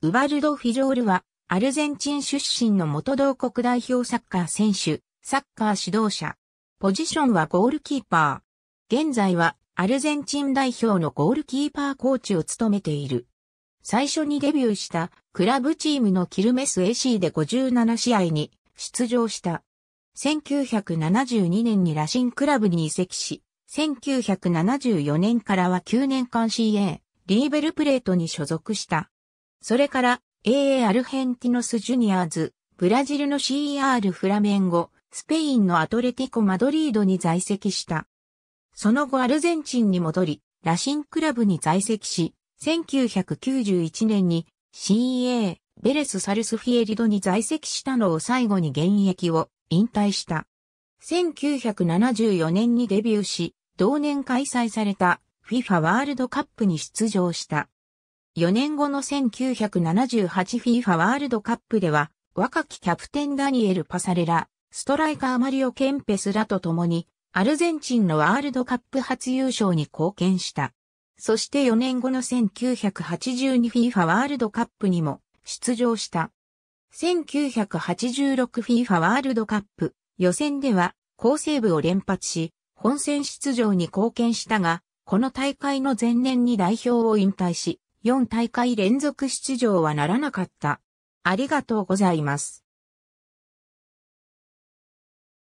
ウバルド・フィジョールは、アルゼンチン出身の元同国代表サッカー選手、サッカー指導者。ポジションはゴールキーパー。現在は、アルゼンチン代表のゴールキーパーコーチを務めている。最初にデビューした、クラブチームのキルメス AC で57試合に出場した。1972年にラシンクラブに移籍し、1974年からは9年間 CA、リーベルプレートに所属した。それから AA アルヘンティノスジュニアーズ、ブラジルの CR フラメンゴ、スペインのアトレティコ・マドリードに在籍した。その後アルゼンチンに戻り、ラシンクラブに在籍し、1991年に CA、ベレス・サルスフィエリドに在籍したのを最後に現役を引退した。1974年にデビューし、同年開催された FIFA ワールドカップに出場した。4年後の 1978FIFA ワールドカップでは、若きキャプテンダニエル・パサレラ、ストライカーマリオ・ケンペスらと共に、アルゼンチンのワールドカップ初優勝に貢献した。そして4年後の 1982FIFA ワールドカップにも出場した。1986FIFA ワールドカップ予選では好セーブを連発し、本戦出場に貢献したが、この大会の前年に代表を引退し、4大会連続出場はならなかった。ありがとうございます。